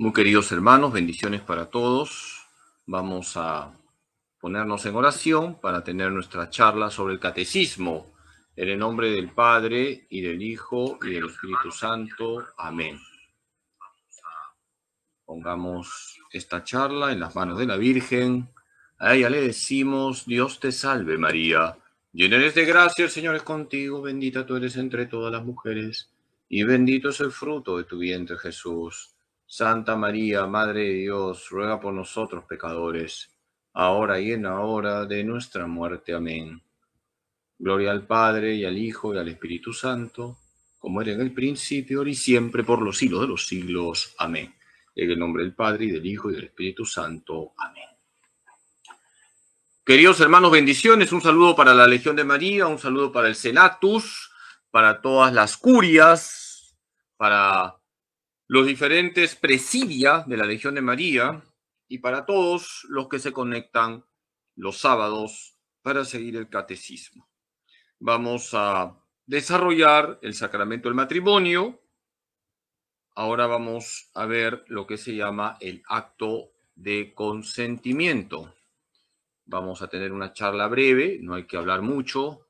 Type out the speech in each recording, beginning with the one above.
Muy queridos hermanos, bendiciones para todos. Vamos a ponernos en oración para tener nuestra charla sobre el catecismo. En el nombre del Padre y del Hijo y del Espíritu Santo. Amén. Pongamos esta charla en las manos de la Virgen. A ella le decimos, Dios te salve María. Llena eres de gracia, el Señor es contigo, bendita tú eres entre todas las mujeres, y bendito es el fruto de tu vientre Jesús. Santa María, Madre de Dios, ruega por nosotros pecadores, ahora y en la hora de nuestra muerte. Amén. Gloria al Padre y al Hijo y al Espíritu Santo, como era en el principio, ahora y siempre, por los siglos de los siglos. Amén. En el nombre del Padre y del Hijo y del Espíritu Santo. Amén. Queridos hermanos, bendiciones. Un saludo para la Legión de María, un saludo para el Senatus, para todas las curias, para los diferentes presidia de la Legión de María y para todos los que se conectan los sábados para seguir el catecismo. Vamos a desarrollar el sacramento del matrimonio. Ahora vamos a ver lo que se llama el acto de consentimiento. Vamos a tener una charla breve, no hay que hablar mucho,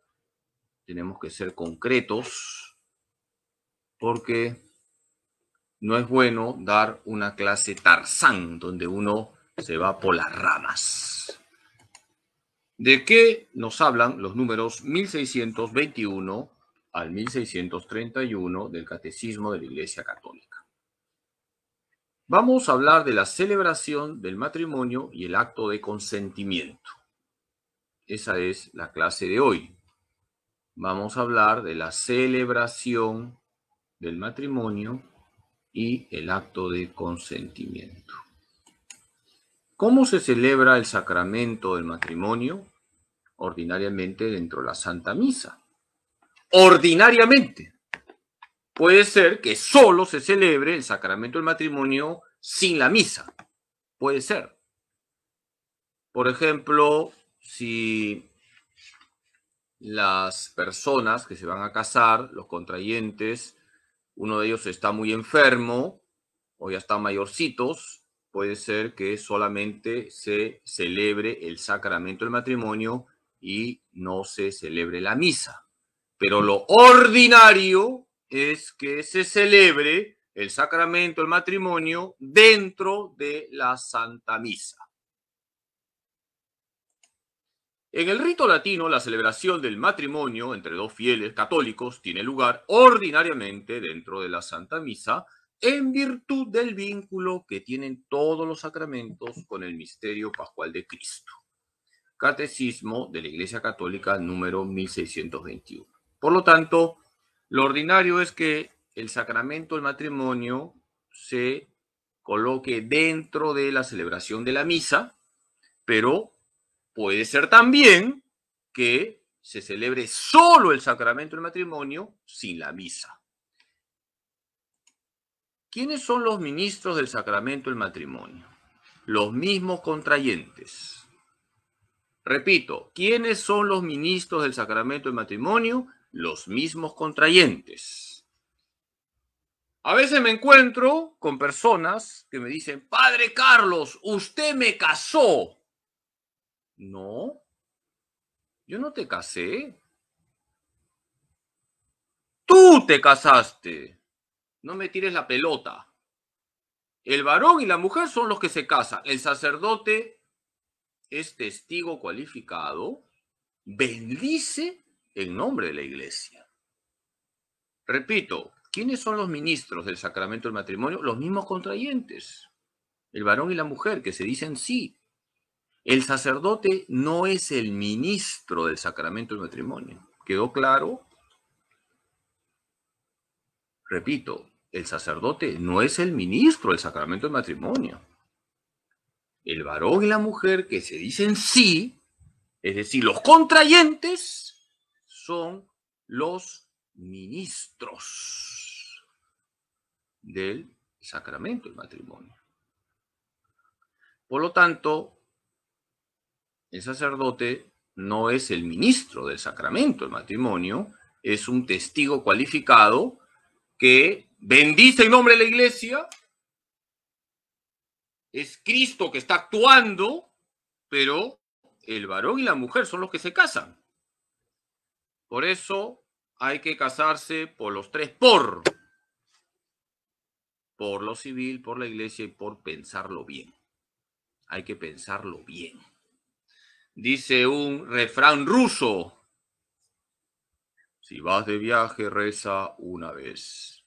tenemos que ser concretos porque no es bueno dar una clase tarzán donde uno se va por las ramas. ¿De qué nos hablan los números 1621 al 1631 del Catecismo de la Iglesia Católica? Vamos a hablar de la celebración del matrimonio y el acto de consentimiento. Esa es la clase de hoy. Vamos a hablar de la celebración del matrimonio y el acto de consentimiento. ¿Cómo se celebra el sacramento del matrimonio? Ordinariamente dentro de la Santa Misa. Ordinariamente. Puede ser que solo se celebre el sacramento del matrimonio sin la misa. Puede ser. Por ejemplo, si las personas que se van a casar, los contrayentes, uno de ellos está muy enfermo o ya está mayorcitos, puede ser que solamente se celebre el sacramento del matrimonio y no se celebre la misa. Pero lo ordinario es que se celebre el sacramento del matrimonio dentro de la Santa Misa. En el rito latino, la celebración del matrimonio entre dos fieles católicos tiene lugar ordinariamente dentro de la Santa Misa en virtud del vínculo que tienen todos los sacramentos con el misterio pascual de Cristo. Catecismo de la Iglesia Católica número 1621. Por lo tanto, lo ordinario es que el sacramento del matrimonio se coloque dentro de la celebración de la misa, pero Puede ser también que se celebre solo el sacramento del matrimonio sin la misa. ¿Quiénes son los ministros del sacramento del matrimonio? Los mismos contrayentes. Repito, ¿quiénes son los ministros del sacramento del matrimonio? Los mismos contrayentes. A veces me encuentro con personas que me dicen, Padre Carlos, usted me casó. No, yo no te casé. Tú te casaste. No me tires la pelota. El varón y la mujer son los que se casan. El sacerdote es testigo cualificado. Bendice en nombre de la iglesia. Repito, ¿quiénes son los ministros del sacramento del matrimonio? Los mismos contrayentes. El varón y la mujer que se dicen sí el sacerdote no es el ministro del sacramento del matrimonio. ¿Quedó claro? Repito, el sacerdote no es el ministro del sacramento del matrimonio. El varón y la mujer que se dicen sí, es decir, los contrayentes, son los ministros del sacramento del matrimonio. Por lo tanto, el sacerdote no es el ministro del sacramento El matrimonio, es un testigo cualificado que bendice el nombre de la iglesia, es Cristo que está actuando, pero el varón y la mujer son los que se casan. Por eso hay que casarse por los tres por, por lo civil, por la iglesia y por pensarlo bien. Hay que pensarlo bien dice un refrán ruso. Si vas de viaje, reza una vez.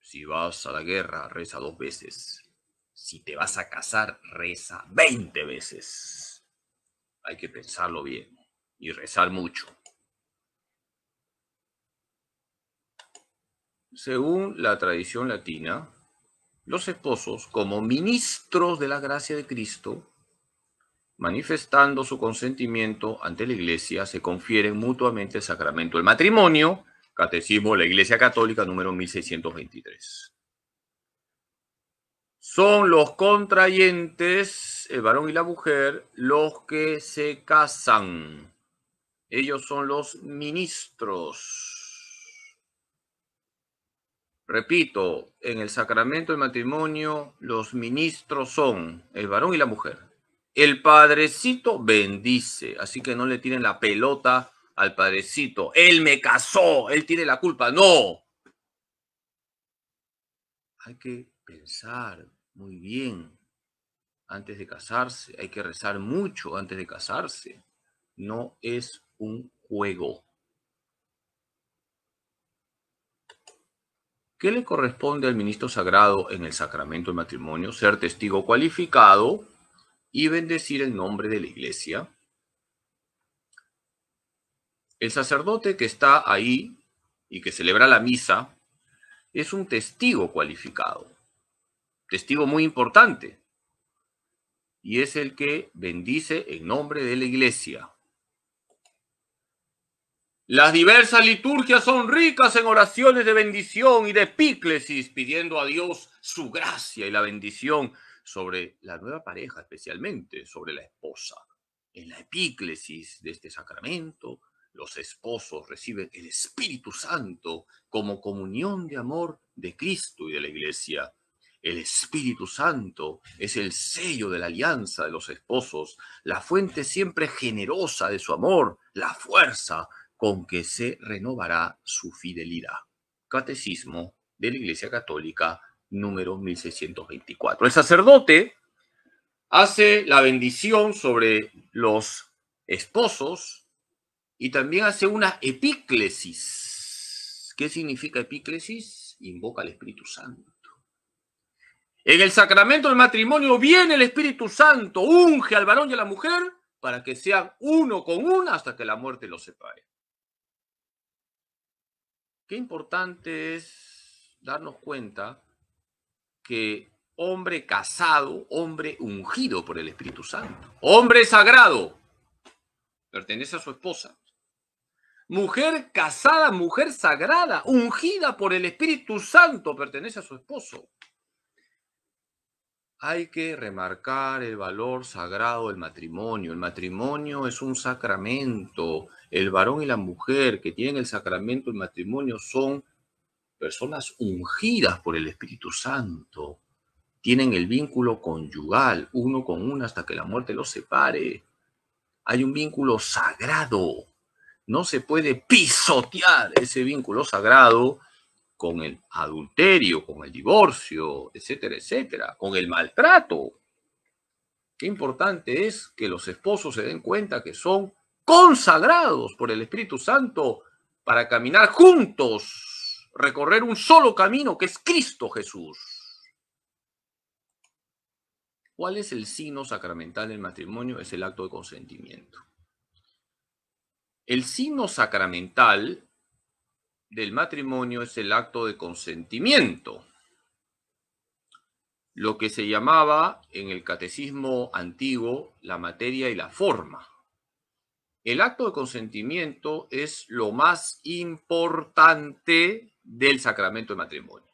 Si vas a la guerra, reza dos veces. Si te vas a casar, reza 20 veces. Hay que pensarlo bien y rezar mucho. Según la tradición latina, los esposos, como ministros de la gracia de Cristo, manifestando su consentimiento ante la Iglesia, se confieren mutuamente el sacramento del matrimonio, Catecismo de la Iglesia Católica número 1623. Son los contrayentes, el varón y la mujer, los que se casan. Ellos son los ministros. Repito, en el sacramento del matrimonio los ministros son el varón y la mujer. El padrecito bendice, así que no le tienen la pelota al padrecito. Él me casó, él tiene la culpa. No. Hay que pensar muy bien antes de casarse, hay que rezar mucho antes de casarse. No es un juego. ¿Qué le corresponde al ministro sagrado en el sacramento del matrimonio? Ser testigo cualificado y bendecir el nombre de la iglesia. El sacerdote que está ahí y que celebra la misa es un testigo cualificado, testigo muy importante, y es el que bendice en nombre de la iglesia. Las diversas liturgias son ricas en oraciones de bendición y de píclesis pidiendo a Dios su gracia y la bendición sobre la nueva pareja especialmente, sobre la esposa. En la epíclesis de este sacramento, los esposos reciben el Espíritu Santo como comunión de amor de Cristo y de la Iglesia. El Espíritu Santo es el sello de la alianza de los esposos, la fuente siempre generosa de su amor, la fuerza con que se renovará su fidelidad. Catecismo de la Iglesia Católica número 1624. El sacerdote hace la bendición sobre los esposos y también hace una epíclesis. ¿Qué significa epíclesis? Invoca al Espíritu Santo. En el sacramento del matrimonio viene el Espíritu Santo, unge al varón y a la mujer para que sean uno con una hasta que la muerte los separe. Qué importante es darnos cuenta que hombre casado, hombre ungido por el Espíritu Santo, hombre sagrado, pertenece a su esposa. Mujer casada, mujer sagrada, ungida por el Espíritu Santo, pertenece a su esposo. Hay que remarcar el valor sagrado del matrimonio. El matrimonio es un sacramento. El varón y la mujer que tienen el sacramento el matrimonio son personas ungidas por el Espíritu Santo. Tienen el vínculo conyugal, uno con uno hasta que la muerte los separe. Hay un vínculo sagrado. No se puede pisotear ese vínculo sagrado con el adulterio, con el divorcio, etcétera, etcétera, con el maltrato. Qué importante es que los esposos se den cuenta que son consagrados por el Espíritu Santo para caminar juntos recorrer un solo camino que es Cristo Jesús. ¿Cuál es el signo sacramental del matrimonio? Es el acto de consentimiento. El signo sacramental del matrimonio es el acto de consentimiento. Lo que se llamaba en el catecismo antiguo la materia y la forma. El acto de consentimiento es lo más importante del sacramento de matrimonio.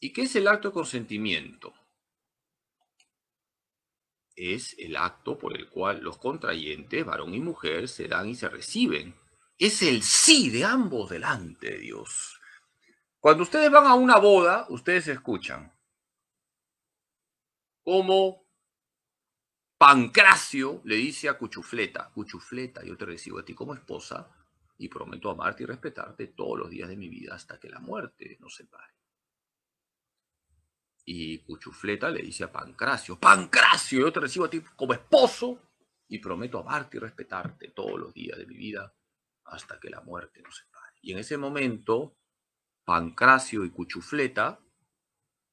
¿Y qué es el acto de consentimiento? Es el acto por el cual los contrayentes, varón y mujer, se dan y se reciben. Es el sí de ambos delante de Dios. Cuando ustedes van a una boda, ustedes escuchan cómo Pancracio le dice a Cuchufleta, Cuchufleta, yo te recibo a ti como esposa, y prometo amarte y respetarte todos los días de mi vida hasta que la muerte nos separe. Y Cuchufleta le dice a Pancracio, Pancracio, yo te recibo a ti como esposo y prometo amarte y respetarte todos los días de mi vida hasta que la muerte nos separe. Y en ese momento, Pancracio y Cuchufleta,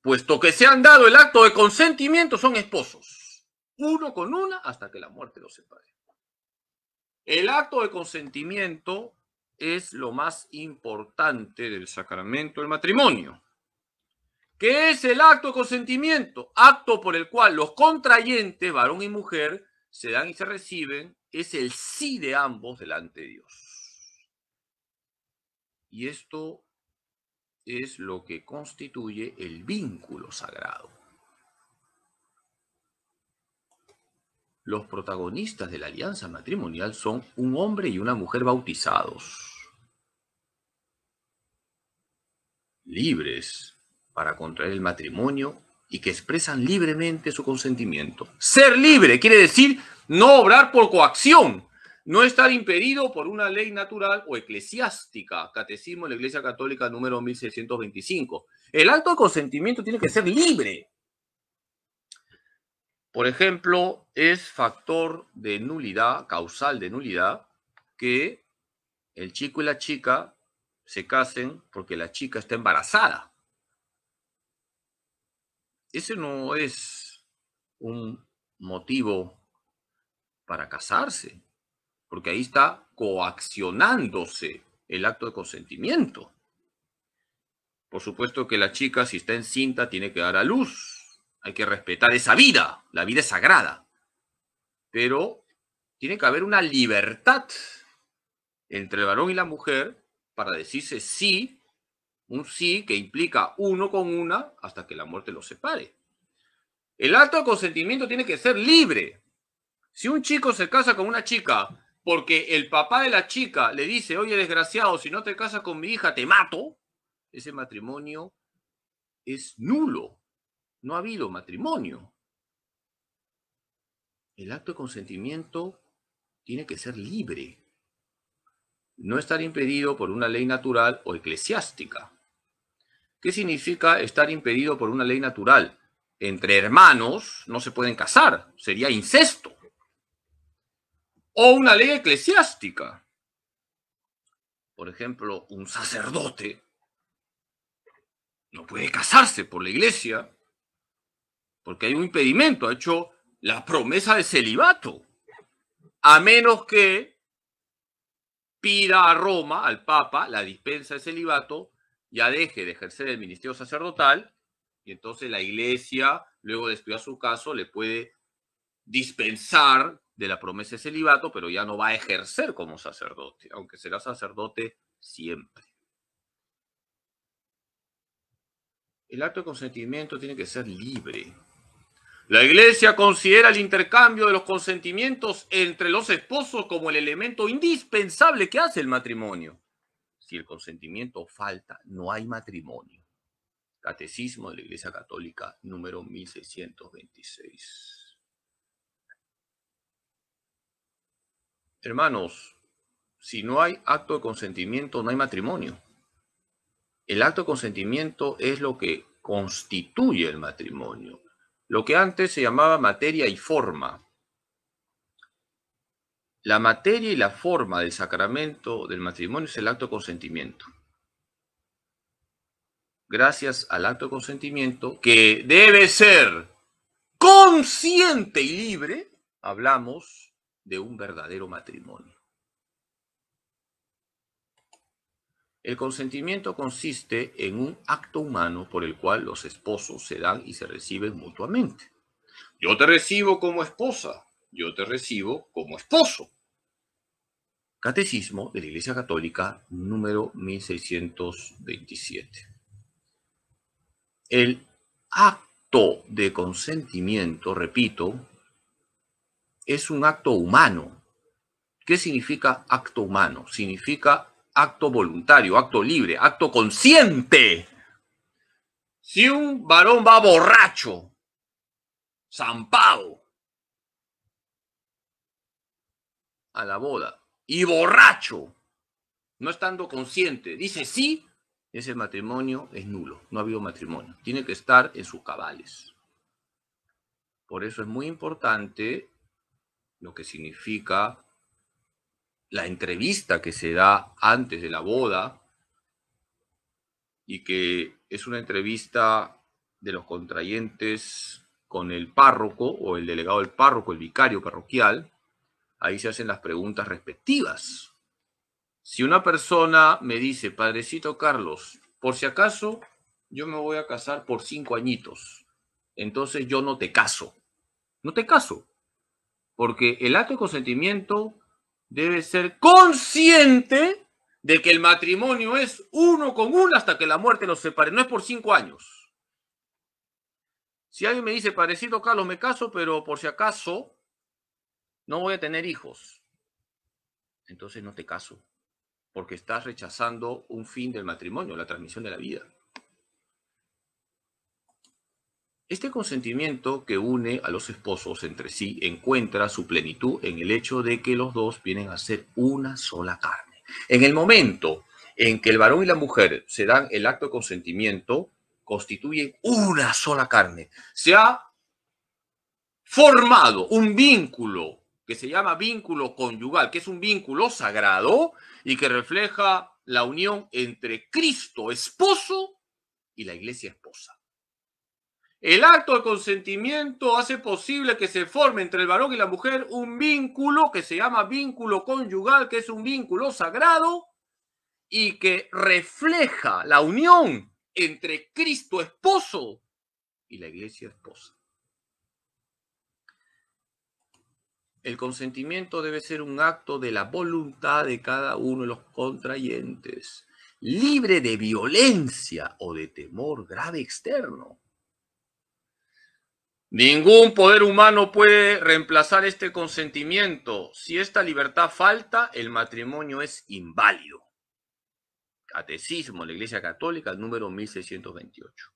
puesto que se han dado el acto de consentimiento, son esposos, uno con una hasta que la muerte los separe. El acto de consentimiento es lo más importante del sacramento del matrimonio. ¿Qué es el acto de consentimiento? Acto por el cual los contrayentes, varón y mujer, se dan y se reciben, es el sí de ambos delante de Dios. Y esto es lo que constituye el vínculo sagrado. los protagonistas de la alianza matrimonial son un hombre y una mujer bautizados, libres para contraer el matrimonio y que expresan libremente su consentimiento. Ser libre quiere decir no obrar por coacción, no estar impedido por una ley natural o eclesiástica. Catecismo de la Iglesia Católica número 1625. El acto de consentimiento tiene que ser libre. Por ejemplo, es factor de nulidad, causal de nulidad, que el chico y la chica se casen porque la chica está embarazada. Ese no es un motivo para casarse, porque ahí está coaccionándose el acto de consentimiento. Por supuesto que la chica, si está encinta, tiene que dar a luz, hay que respetar esa vida. La vida es sagrada. Pero tiene que haber una libertad entre el varón y la mujer para decirse sí, un sí que implica uno con una hasta que la muerte los separe. El acto consentimiento tiene que ser libre. Si un chico se casa con una chica porque el papá de la chica le dice, oye desgraciado, si no te casas con mi hija, te mato, ese matrimonio es nulo no ha habido matrimonio. El acto de consentimiento tiene que ser libre, no estar impedido por una ley natural o eclesiástica. ¿Qué significa estar impedido por una ley natural? Entre hermanos no se pueden casar, sería incesto. O una ley eclesiástica. Por ejemplo, un sacerdote no puede casarse por la iglesia porque hay un impedimento, ha hecho la promesa de celibato, a menos que pida a Roma, al Papa, la dispensa de celibato, ya deje de ejercer el ministerio sacerdotal, y entonces la Iglesia, luego de estudiar su caso, le puede dispensar de la promesa de celibato, pero ya no va a ejercer como sacerdote, aunque será sacerdote siempre. El acto de consentimiento tiene que ser libre. La Iglesia considera el intercambio de los consentimientos entre los esposos como el elemento indispensable que hace el matrimonio. Si el consentimiento falta, no hay matrimonio. Catecismo de la Iglesia Católica número 1626. Hermanos, si no hay acto de consentimiento, no hay matrimonio. El acto de consentimiento es lo que constituye el matrimonio lo que antes se llamaba materia y forma. La materia y la forma del sacramento del matrimonio es el acto de consentimiento. Gracias al acto de consentimiento, que debe ser consciente y libre, hablamos de un verdadero matrimonio. El consentimiento consiste en un acto humano por el cual los esposos se dan y se reciben mutuamente. Yo te recibo como esposa, yo te recibo como esposo. Catecismo de la Iglesia Católica número 1627. El acto de consentimiento, repito, es un acto humano. ¿Qué significa acto humano? Significa acto voluntario, acto libre, acto consciente. Si un varón va borracho, zampado, a la boda y borracho, no estando consciente, dice sí, ese matrimonio es nulo, no ha habido matrimonio, tiene que estar en sus cabales. Por eso es muy importante lo que significa la entrevista que se da antes de la boda y que es una entrevista de los contrayentes con el párroco o el delegado del párroco, el vicario parroquial, ahí se hacen las preguntas respectivas. Si una persona me dice, padrecito Carlos, por si acaso yo me voy a casar por cinco añitos, entonces yo no te caso. No te caso, porque el acto de consentimiento debe ser consciente de que el matrimonio es uno con uno hasta que la muerte los separe. No es por cinco años. Si alguien me dice, parecido Carlos, me caso, pero por si acaso no voy a tener hijos. Entonces no te caso, porque estás rechazando un fin del matrimonio, la transmisión de la vida. Este consentimiento que une a los esposos entre sí encuentra su plenitud en el hecho de que los dos vienen a ser una sola carne. En el momento en que el varón y la mujer se dan el acto de consentimiento, constituyen una sola carne. Se ha formado un vínculo que se llama vínculo conyugal, que es un vínculo sagrado y que refleja la unión entre Cristo esposo y la iglesia esposa. El acto de consentimiento hace posible que se forme entre el varón y la mujer un vínculo que se llama vínculo conyugal, que es un vínculo sagrado y que refleja la unión entre Cristo esposo y la iglesia esposa. El consentimiento debe ser un acto de la voluntad de cada uno de los contrayentes, libre de violencia o de temor grave externo Ningún poder humano puede reemplazar este consentimiento. Si esta libertad falta, el matrimonio es inválido. Catecismo la Iglesia Católica, número 1628.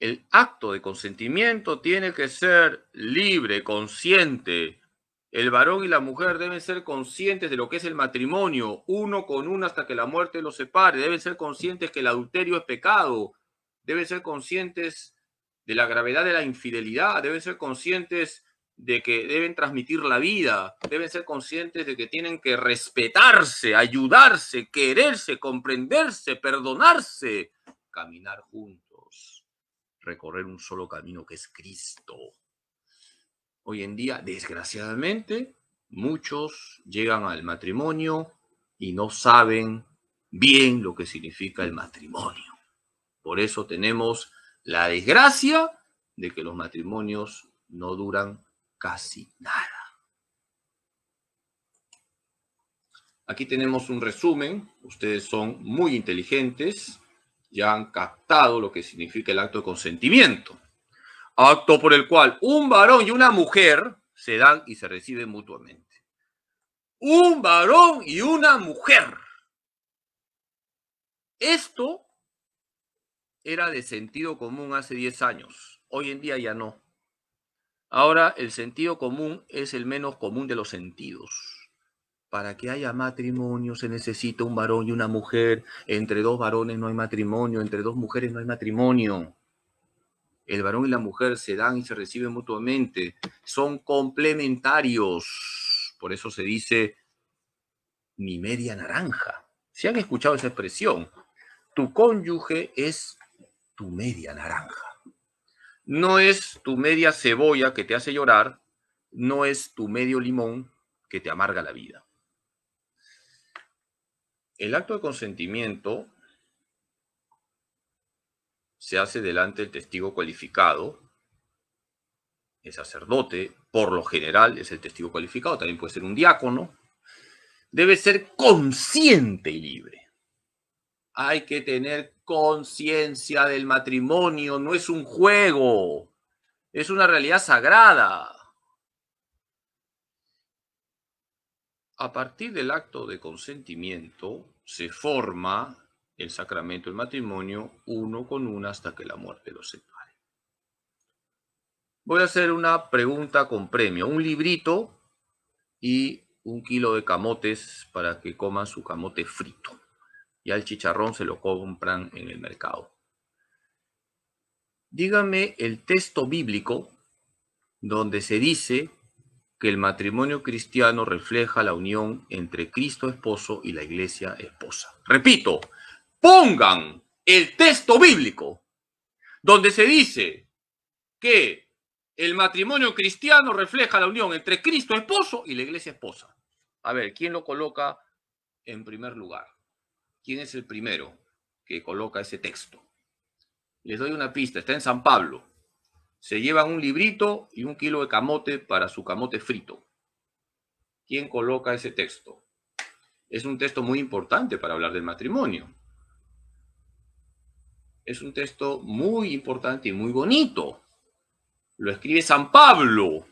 El acto de consentimiento tiene que ser libre, consciente. El varón y la mujer deben ser conscientes de lo que es el matrimonio, uno con uno hasta que la muerte los separe. Deben ser conscientes que el adulterio es pecado. Deben ser conscientes de la gravedad de la infidelidad, deben ser conscientes de que deben transmitir la vida, deben ser conscientes de que tienen que respetarse, ayudarse, quererse, comprenderse, perdonarse, caminar juntos, recorrer un solo camino que es Cristo. Hoy en día, desgraciadamente, muchos llegan al matrimonio y no saben bien lo que significa el matrimonio. Por eso tenemos la desgracia de que los matrimonios no duran casi nada. Aquí tenemos un resumen. Ustedes son muy inteligentes. Ya han captado lo que significa el acto de consentimiento. Acto por el cual un varón y una mujer se dan y se reciben mutuamente. Un varón y una mujer. Esto era de sentido común hace 10 años, hoy en día ya no. Ahora el sentido común es el menos común de los sentidos. Para que haya matrimonio se necesita un varón y una mujer. Entre dos varones no hay matrimonio, entre dos mujeres no hay matrimonio. El varón y la mujer se dan y se reciben mutuamente. Son complementarios. Por eso se dice mi media naranja. Si han escuchado esa expresión, tu cónyuge es tu media naranja. No es tu media cebolla que te hace llorar, no es tu medio limón que te amarga la vida. El acto de consentimiento se hace delante del testigo cualificado, el sacerdote, por lo general es el testigo cualificado, también puede ser un diácono, debe ser consciente y libre hay que tener conciencia del matrimonio, no es un juego, es una realidad sagrada. A partir del acto de consentimiento se forma el sacramento del matrimonio uno con uno hasta que la muerte los separe. Voy a hacer una pregunta con premio, un librito y un kilo de camotes para que coman su camote frito y al chicharrón se lo compran en el mercado. Dígame el texto bíblico donde se dice que el matrimonio cristiano refleja la unión entre Cristo esposo y la iglesia esposa. Repito, pongan el texto bíblico donde se dice que el matrimonio cristiano refleja la unión entre Cristo esposo y la iglesia esposa. A ver, ¿quién lo coloca en primer lugar? quién es el primero que coloca ese texto. Les doy una pista, está en San Pablo. Se llevan un librito y un kilo de camote para su camote frito. ¿Quién coloca ese texto? Es un texto muy importante para hablar del matrimonio. Es un texto muy importante y muy bonito. Lo escribe San Pablo.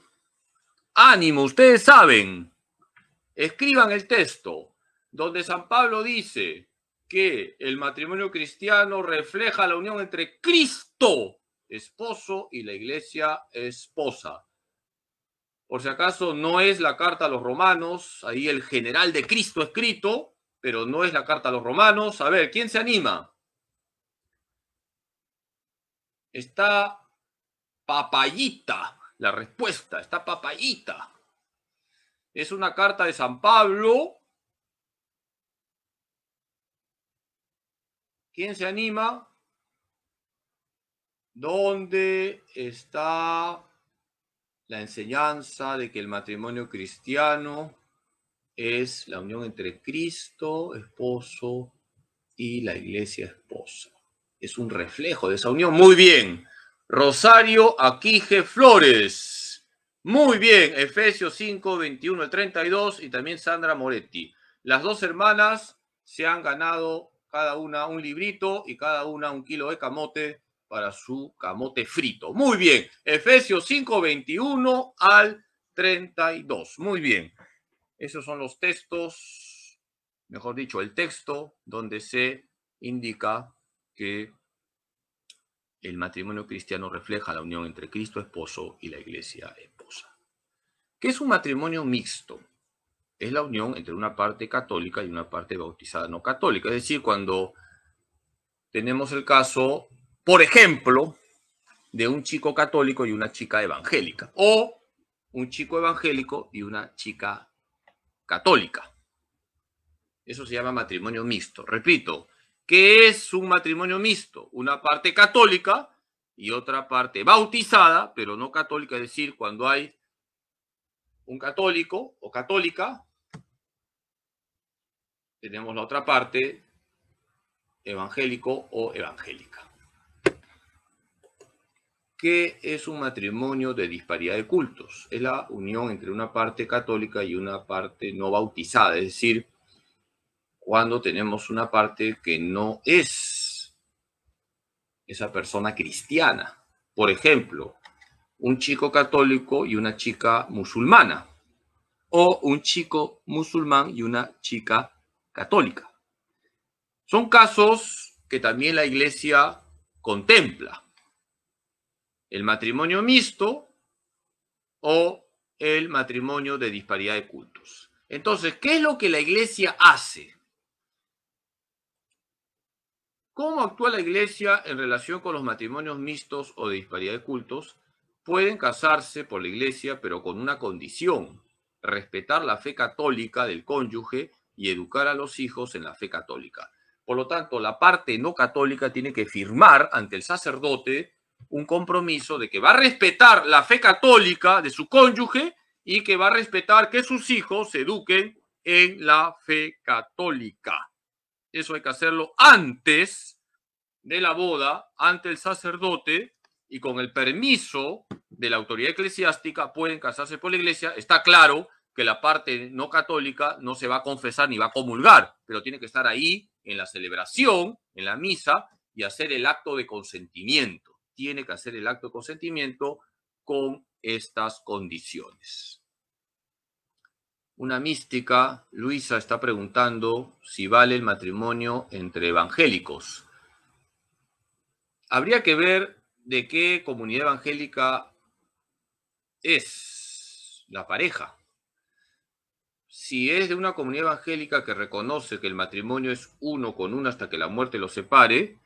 Ánimo, ustedes saben. Escriban el texto donde San Pablo dice, que el matrimonio cristiano refleja la unión entre Cristo, esposo, y la iglesia, esposa. Por si acaso, no es la carta a los romanos, ahí el general de Cristo escrito, pero no es la carta a los romanos. A ver, ¿quién se anima? Está papayita, la respuesta, está papayita. Es una carta de San Pablo ¿Quién se anima? ¿Dónde está la enseñanza de que el matrimonio cristiano es la unión entre Cristo, esposo, y la iglesia esposa? Es un reflejo de esa unión. Muy bien. Rosario Aquije Flores. Muy bien. Efesios 5, 21 al 32 y también Sandra Moretti. Las dos hermanas se han ganado cada una un librito y cada una un kilo de camote para su camote frito. Muy bien, Efesios 5, 21 al 32. Muy bien, esos son los textos, mejor dicho, el texto donde se indica que el matrimonio cristiano refleja la unión entre Cristo esposo y la iglesia esposa. ¿Qué es un matrimonio mixto? es la unión entre una parte católica y una parte bautizada no católica. Es decir, cuando tenemos el caso, por ejemplo, de un chico católico y una chica evangélica, o un chico evangélico y una chica católica. Eso se llama matrimonio mixto. Repito, ¿qué es un matrimonio mixto? Una parte católica y otra parte bautizada, pero no católica, es decir, cuando hay un católico o católica tenemos la otra parte, evangélico o evangélica, ¿Qué es un matrimonio de disparidad de cultos. Es la unión entre una parte católica y una parte no bautizada, es decir, cuando tenemos una parte que no es esa persona cristiana. Por ejemplo, un chico católico y una chica musulmana, o un chico musulmán y una chica católica. Son casos que también la Iglesia contempla. El matrimonio mixto o el matrimonio de disparidad de cultos. Entonces, ¿qué es lo que la Iglesia hace? ¿Cómo actúa la Iglesia en relación con los matrimonios mixtos o de disparidad de cultos? Pueden casarse por la Iglesia, pero con una condición, respetar la fe católica del cónyuge y educar a los hijos en la fe católica. Por lo tanto, la parte no católica tiene que firmar ante el sacerdote un compromiso de que va a respetar la fe católica de su cónyuge y que va a respetar que sus hijos se eduquen en la fe católica. Eso hay que hacerlo antes de la boda, ante el sacerdote y con el permiso de la autoridad eclesiástica pueden casarse por la iglesia. Está claro que la parte no católica no se va a confesar ni va a comulgar, pero tiene que estar ahí en la celebración, en la misa, y hacer el acto de consentimiento. Tiene que hacer el acto de consentimiento con estas condiciones. Una mística, Luisa, está preguntando si vale el matrimonio entre evangélicos. Habría que ver de qué comunidad evangélica es la pareja si es de una comunidad evangélica que reconoce que el matrimonio es uno con uno hasta que la muerte lo separe,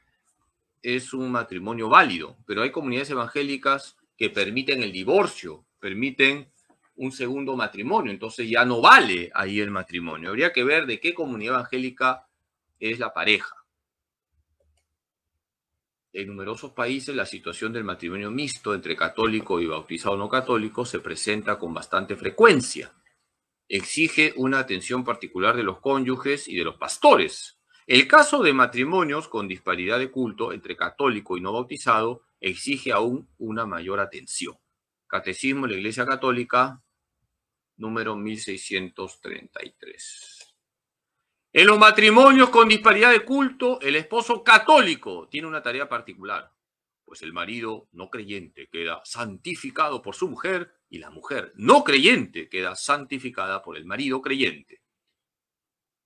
es un matrimonio válido. Pero hay comunidades evangélicas que permiten el divorcio, permiten un segundo matrimonio, entonces ya no vale ahí el matrimonio. Habría que ver de qué comunidad evangélica es la pareja. En numerosos países la situación del matrimonio mixto entre católico y bautizado no católico se presenta con bastante frecuencia exige una atención particular de los cónyuges y de los pastores. El caso de matrimonios con disparidad de culto entre católico y no bautizado exige aún una mayor atención. Catecismo de la Iglesia Católica, número 1633. En los matrimonios con disparidad de culto, el esposo católico tiene una tarea particular pues el marido no creyente queda santificado por su mujer y la mujer no creyente queda santificada por el marido creyente.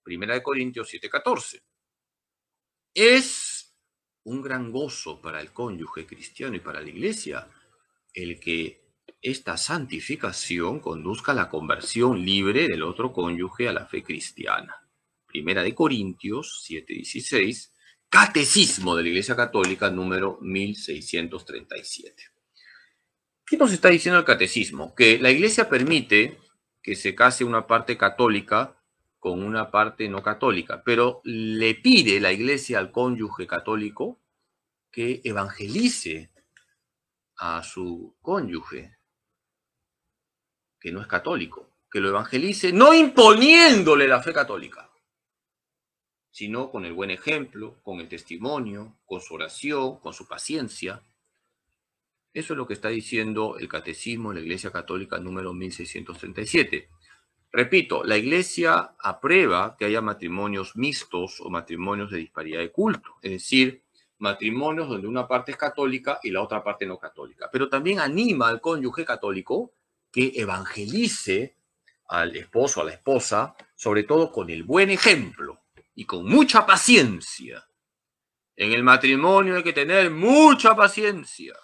Primera de Corintios 7:14. Es un gran gozo para el cónyuge cristiano y para la iglesia el que esta santificación conduzca a la conversión libre del otro cónyuge a la fe cristiana. Primera de Corintios 7:16 Catecismo de la Iglesia Católica número 1637. ¿Qué nos está diciendo el catecismo? Que la Iglesia permite que se case una parte católica con una parte no católica, pero le pide la Iglesia al cónyuge católico que evangelice a su cónyuge, que no es católico, que lo evangelice, no imponiéndole la fe católica sino con el buen ejemplo, con el testimonio, con su oración, con su paciencia. Eso es lo que está diciendo el Catecismo de la Iglesia Católica número 1637. Repito, la Iglesia aprueba que haya matrimonios mixtos o matrimonios de disparidad de culto, es decir, matrimonios donde una parte es católica y la otra parte no católica, pero también anima al cónyuge católico que evangelice al esposo, a la esposa, sobre todo con el buen ejemplo, y con mucha paciencia. En el matrimonio hay que tener mucha paciencia.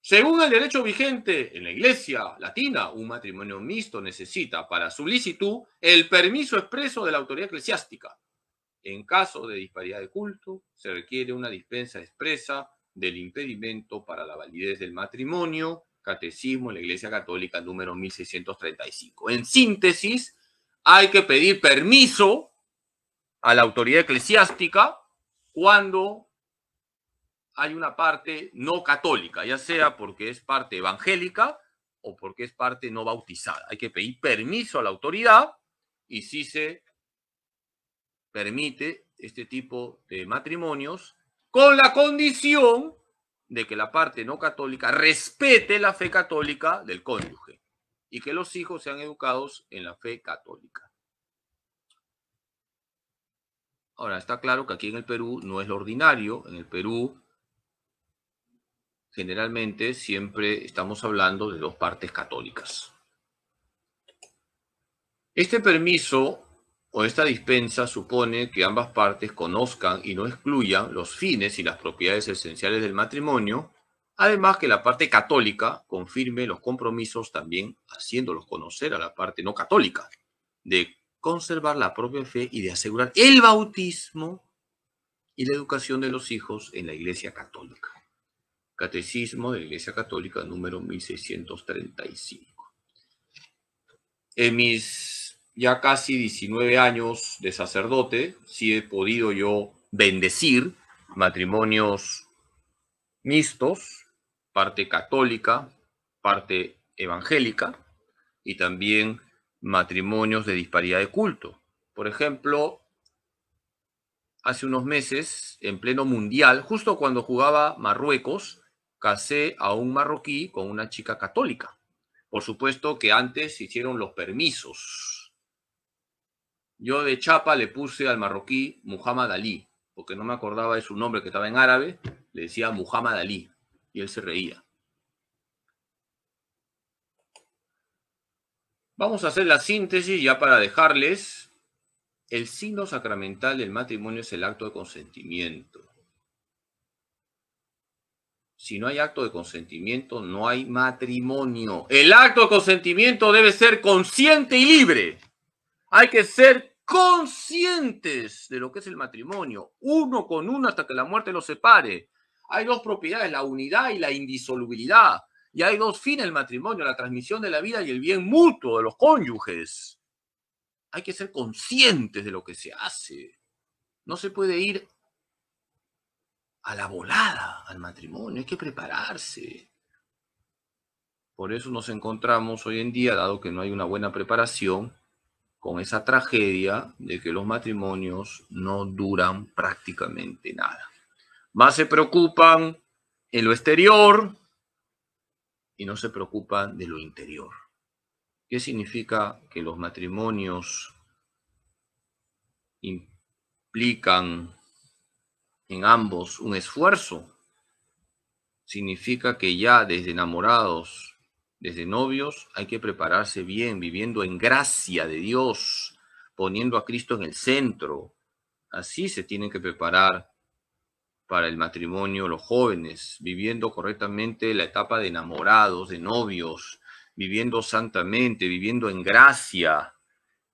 Según el derecho vigente en la Iglesia latina, un matrimonio mixto necesita para su licitud el permiso expreso de la autoridad eclesiástica. En caso de disparidad de culto, se requiere una dispensa expresa del impedimento para la validez del matrimonio, Catecismo en la Iglesia Católica número 1635. En síntesis, hay que pedir permiso a la autoridad eclesiástica cuando hay una parte no católica, ya sea porque es parte evangélica o porque es parte no bautizada. Hay que pedir permiso a la autoridad y si se permite este tipo de matrimonios con la condición de que la parte no católica respete la fe católica del cónyuge y que los hijos sean educados en la fe católica. Ahora, está claro que aquí en el Perú no es lo ordinario. En el Perú, generalmente, siempre estamos hablando de dos partes católicas. Este permiso o esta dispensa supone que ambas partes conozcan y no excluyan los fines y las propiedades esenciales del matrimonio, además que la parte católica confirme los compromisos también haciéndolos conocer a la parte no católica de conservar la propia fe y de asegurar el bautismo y la educación de los hijos en la Iglesia Católica. Catecismo de la Iglesia Católica número 1635. En mis ya casi 19 años de sacerdote, si he podido yo bendecir matrimonios mixtos, parte católica, parte evangélica, y también matrimonios de disparidad de culto. Por ejemplo, hace unos meses, en pleno mundial, justo cuando jugaba Marruecos, casé a un marroquí con una chica católica. Por supuesto que antes hicieron los permisos. Yo de chapa le puse al marroquí Muhammad Ali, porque no me acordaba de su nombre que estaba en árabe, le decía Muhammad Ali y él se reía. Vamos a hacer la síntesis ya para dejarles. El signo sacramental del matrimonio es el acto de consentimiento. Si no hay acto de consentimiento, no hay matrimonio. El acto de consentimiento debe ser consciente y libre. Hay que ser conscientes de lo que es el matrimonio, uno con uno hasta que la muerte los separe. Hay dos propiedades, la unidad y la indisolubilidad. Y hay dos fines el matrimonio, la transmisión de la vida y el bien mutuo de los cónyuges. Hay que ser conscientes de lo que se hace. No se puede ir a la volada al matrimonio, hay que prepararse. Por eso nos encontramos hoy en día, dado que no hay una buena preparación, con esa tragedia de que los matrimonios no duran prácticamente nada. Más se preocupan en lo exterior, y no se preocupan de lo interior. ¿Qué significa que los matrimonios implican en ambos un esfuerzo? Significa que ya desde enamorados, desde novios, hay que prepararse bien, viviendo en gracia de Dios, poniendo a Cristo en el centro. Así se tienen que preparar para el matrimonio, los jóvenes, viviendo correctamente la etapa de enamorados, de novios, viviendo santamente, viviendo en gracia.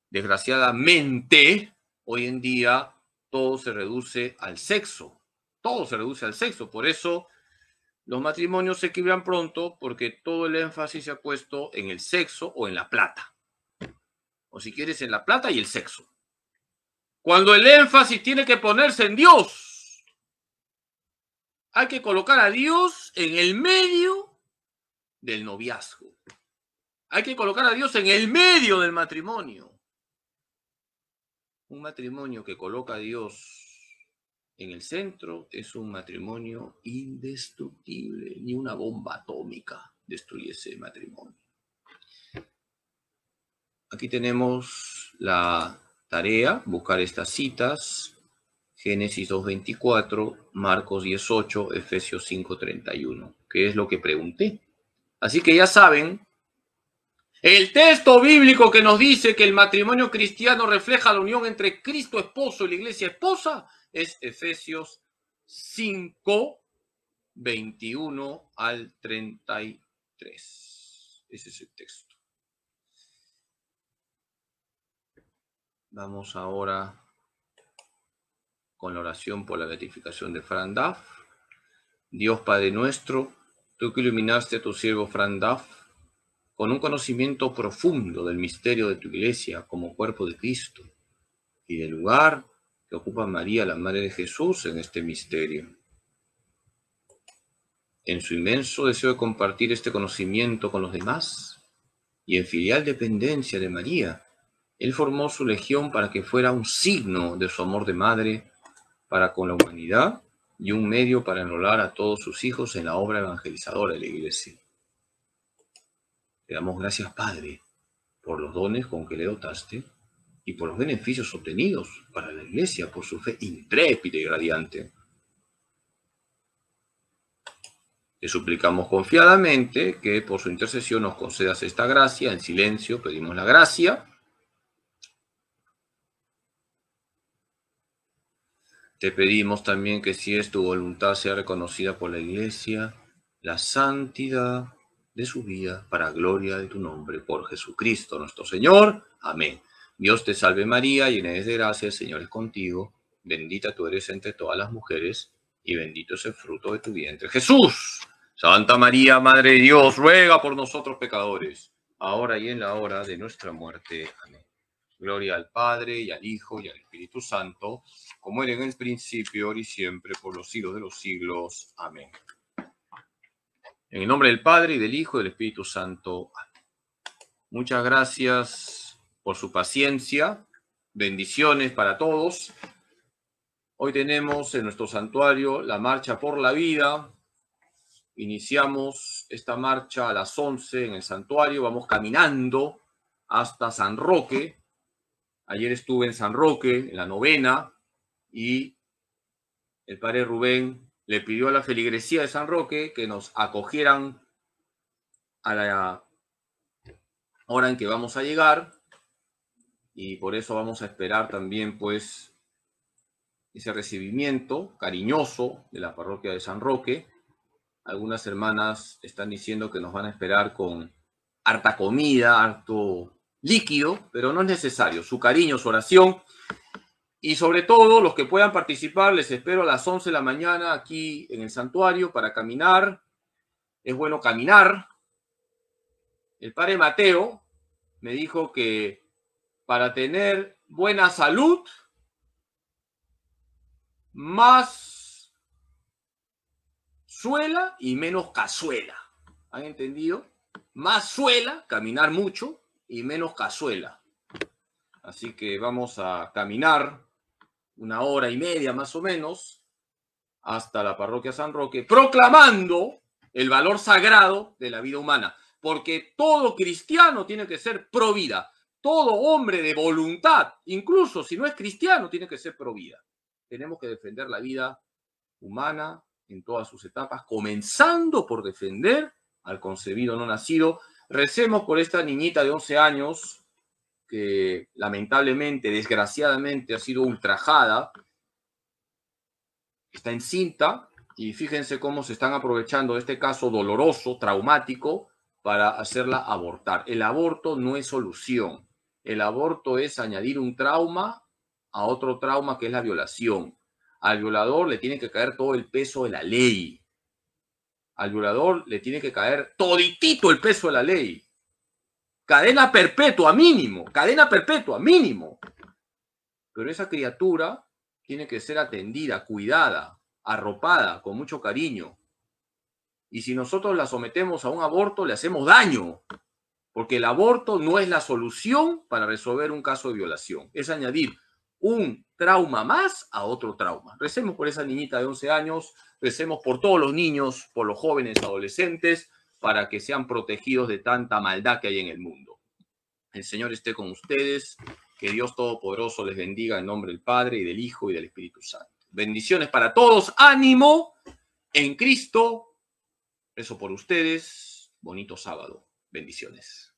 Desgraciadamente, hoy en día todo se reduce al sexo, todo se reduce al sexo. Por eso los matrimonios se equilibran pronto porque todo el énfasis se ha puesto en el sexo o en la plata. O si quieres, en la plata y el sexo. Cuando el énfasis tiene que ponerse en Dios hay que colocar a Dios en el medio del noviazgo. Hay que colocar a Dios en el medio del matrimonio. Un matrimonio que coloca a Dios en el centro es un matrimonio indestructible. Ni una bomba atómica destruye ese matrimonio. Aquí tenemos la tarea, buscar estas citas Génesis 2.24, Marcos 18, Efesios 5.31, ¿Qué es lo que pregunté. Así que ya saben, el texto bíblico que nos dice que el matrimonio cristiano refleja la unión entre Cristo esposo y la iglesia esposa es Efesios 5, 21 al 33. Ese es el texto. Vamos ahora con la oración por la beatificación de Fran Duff. Dios Padre nuestro, tú que iluminaste a tu siervo Fran Duff con un conocimiento profundo del misterio de tu iglesia como cuerpo de Cristo y del lugar que ocupa María, la Madre de Jesús, en este misterio. En su inmenso deseo de compartir este conocimiento con los demás y en filial dependencia de María, él formó su legión para que fuera un signo de su amor de madre para con la humanidad y un medio para enrolar a todos sus hijos en la obra evangelizadora de la Iglesia. Te damos gracias, Padre, por los dones con que le dotaste y por los beneficios obtenidos para la Iglesia por su fe intrépida y radiante. Te suplicamos confiadamente que por su intercesión nos concedas esta gracia. En silencio pedimos la gracia Te pedimos también que si es tu voluntad sea reconocida por la Iglesia, la santidad de su vida para gloria de tu nombre, por Jesucristo nuestro Señor. Amén. Dios te salve María, llena eres de gracia, el Señor es contigo, bendita tú eres entre todas las mujeres y bendito es el fruto de tu vientre. Jesús, Santa María, Madre de Dios, ruega por nosotros pecadores, ahora y en la hora de nuestra muerte. Amén. Gloria al Padre y al Hijo y al Espíritu Santo, como era en el principio, ahora y siempre, por los siglos de los siglos. Amén. En el nombre del Padre y del Hijo y del Espíritu Santo. Muchas gracias por su paciencia. Bendiciones para todos. Hoy tenemos en nuestro santuario la Marcha por la Vida. Iniciamos esta marcha a las 11 en el santuario. Vamos caminando hasta San Roque, Ayer estuve en San Roque, en la novena, y el padre Rubén le pidió a la feligresía de San Roque que nos acogieran a la hora en que vamos a llegar y por eso vamos a esperar también pues ese recibimiento cariñoso de la parroquia de San Roque. Algunas hermanas están diciendo que nos van a esperar con harta comida, harto líquido, pero no es necesario. Su cariño, su oración. Y sobre todo, los que puedan participar, les espero a las 11 de la mañana aquí en el santuario para caminar. Es bueno caminar. El padre Mateo me dijo que para tener buena salud, más suela y menos cazuela. ¿Han entendido? Más suela, caminar mucho, y menos cazuela. Así que vamos a caminar una hora y media más o menos hasta la parroquia San Roque, proclamando el valor sagrado de la vida humana, porque todo cristiano tiene que ser pro vida, todo hombre de voluntad, incluso si no es cristiano, tiene que ser pro vida. Tenemos que defender la vida humana en todas sus etapas, comenzando por defender al concebido no nacido, Recemos por esta niñita de 11 años que lamentablemente, desgraciadamente, ha sido ultrajada. Está encinta y fíjense cómo se están aprovechando este caso doloroso, traumático, para hacerla abortar. El aborto no es solución. El aborto es añadir un trauma a otro trauma que es la violación. Al violador le tiene que caer todo el peso de la ley al violador le tiene que caer toditito el peso de la ley. Cadena perpetua mínimo, cadena perpetua mínimo. Pero esa criatura tiene que ser atendida, cuidada, arropada, con mucho cariño. Y si nosotros la sometemos a un aborto, le hacemos daño, porque el aborto no es la solución para resolver un caso de violación. Es añadir un trauma más a otro trauma. Recemos por esa niñita de 11 años, recemos por todos los niños, por los jóvenes, adolescentes, para que sean protegidos de tanta maldad que hay en el mundo. El Señor esté con ustedes, que Dios Todopoderoso les bendiga en nombre del Padre y del Hijo y del Espíritu Santo. Bendiciones para todos, ánimo en Cristo. Eso por ustedes. Bonito sábado. Bendiciones.